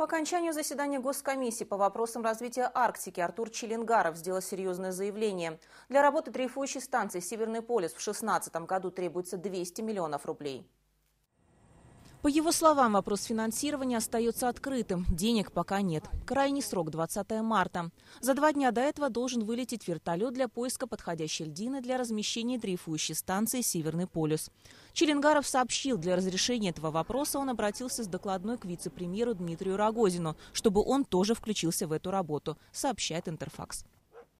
По окончанию заседания Госкомиссии по вопросам развития Арктики Артур Челенгаров сделал серьезное заявление. Для работы дрейфующей станции «Северный полюс» в 2016 году требуется 200 миллионов рублей. По его словам, вопрос финансирования остается открытым. Денег пока нет. Крайний срок – 20 марта. За два дня до этого должен вылететь вертолет для поиска подходящей льдины для размещения дрейфующей станции «Северный полюс». Челенгаров сообщил, для разрешения этого вопроса он обратился с докладной к вице-премьеру Дмитрию Рогозину, чтобы он тоже включился в эту работу, сообщает Интерфакс.